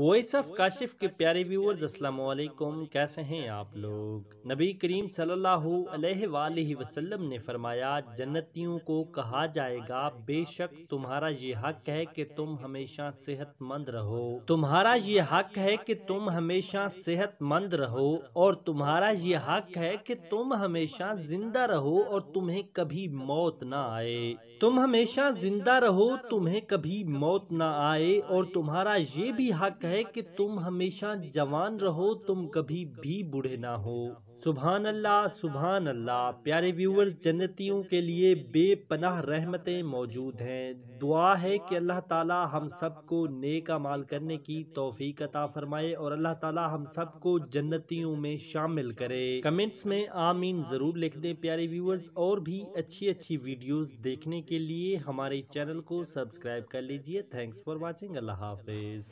voice of Kashif के प्यारे viewers अस्सलाम वालेकुम कैसे हैं आप लोग नबी करीम सल्लल्लाहु अलैहि वसल्लम ने फरमाया जन्नतियों को कहा जाएगा बेशक तुम्हारा ये हक है कि तुम हमेशा सेहतमंद रहो तुम्हारा ये हक है कि तुम हमेशा सेहतमंद रहो और तुम्हारा ये हक है कि तुम हमेशा जिंदा रहो और तुम्हें कभी मौत न आए तुम हमेशा जिंदा रहो तुम्हें कभी मौत न आए और तुम्हारा ये भी हक है है कि तुम हमेशा जवान रहो तुम कभी भी बूढ़े ना हो सुबहान अल्लाह सुबहान अल्लाह प्यारे व्यूवर्स जन्नतियों के लिए बेपनाह रहमतें मौजूद हैं दुआ है कि अल्लाह ताला हम सबको नेक माल करने की तोफ़ी अता फरमाए और अल्लाह ताला हम सबको जन्नतियों में शामिल करे कमेंट्स में आमीन ज़रूर लिख दें प्यारे व्यूवर्स और भी अच्छी अच्छी वीडियोस देखने के लिए हमारे चैनल को सब्सक्राइब कर लीजिए थैंक्स फॉर वॉचिंग अल्लाह हाफिज़